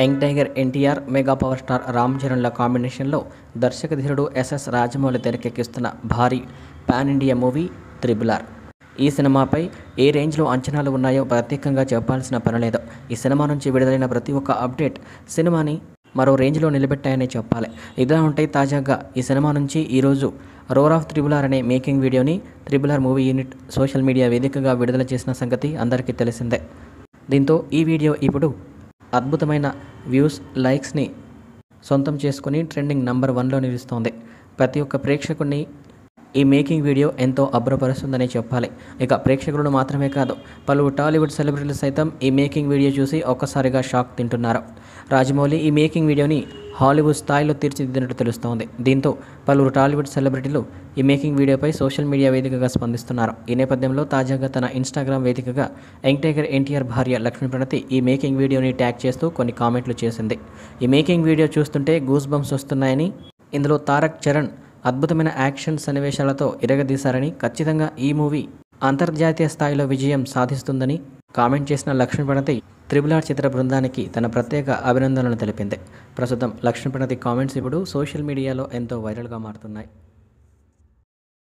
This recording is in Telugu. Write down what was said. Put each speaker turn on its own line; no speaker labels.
young tiger NTR mega power star Ram చరణ్ల కాంబినేషన్లో దర్శకధీరుడు ఎస్ఎస్ రాజమౌళి తెరకెక్కిస్తున్న భారీ pan India movie triple R ఈ సినిమాపై ఏ రేంజ్లో అంచనాలు ఉన్నాయో ప్రత్యేకంగా చెప్పాల్సిన పనిలేదు ఈ సినిమా నుంచి విడుదలైన ప్రతి ఒక్క అప్డేట్ సినిమాని మరో రేంజ్లో నిలబెట్టాయని చెప్పాలి ఇదిలా ఉంటే తాజాగా ఈ సినిమా నుంచి ఈరోజు రోర్ ఆఫ్ త్రిబులార్ అనే మేకింగ్ వీడియోని triple R movie unit social media వేదికగా విడుదల చేసిన సంగతి అందరికీ తెలిసిందే దీంతో ఈ వీడియో ఇప్పుడు అద్భుతమైన వ్యూస్ లైక్స్ని సొంతం చేసుకుని ట్రెండింగ్ నంబర్ వన్లో నిలుస్తోంది ప్రతి ఒక్క ప్రేక్షకుడిని ఈ మేకింగ్ వీడియో ఎంతో అభ్రపరుస్తుందని చెప్పాలి ఇక ప్రేక్షకులను మాత్రమే కాదు పలు టాలీవుడ్ సెలబ్రిటీలు సైతం ఈ మేకింగ్ వీడియో చూసి ఒక్కసారిగా షాక్ తింటున్నారు రాజమౌళి ఈ మేకింగ్ వీడియోని హాలీవుడ్ స్థాయిలో తీర్చిదిద్దినట్టు తెలుస్తోంది దీంతో పలువురు టాలీవుడ్ సెలబ్రిటీలు ఈ మేకింగ్ వీడియోపై సోషల్ మీడియా వేదికగా స్పందిస్తున్నారు ఈ నేపథ్యంలో తాజాగా తన ఇన్స్టాగ్రామ్ వేదికగా వెంకటేగర్ ఎన్టీఆర్ భార్య లక్ష్మీ ప్రణతి ఈ మేకింగ్ వీడియోని ట్యాగ్ చేస్తూ కొన్ని కామెంట్లు చేసింది ఈ మేకింగ్ వీడియో చూస్తుంటే గూస్ బంప్స్ వస్తున్నాయని ఇందులో తారక్ చరణ్ అద్భుతమైన యాక్షన్ సన్నివేశాలతో ఇరగదీశారని ఖచ్చితంగా ఈ మూవీ అంతర్జాతీయ స్థాయిలో విజయం సాధిస్తుందని కామెంట్ చేసిన లక్ష్మీ ప్రణతి త్రిబులార్ చిత్ర బృందానికి తన ప్రత్యేక అభినందనలు తెలిపింది ప్రస్తుతం లక్ష్మీప్రణతి కామెంట్స్ ఇప్పుడు సోషల్ మీడియాలో ఎంతో వైరల్గా మారుతున్నాయి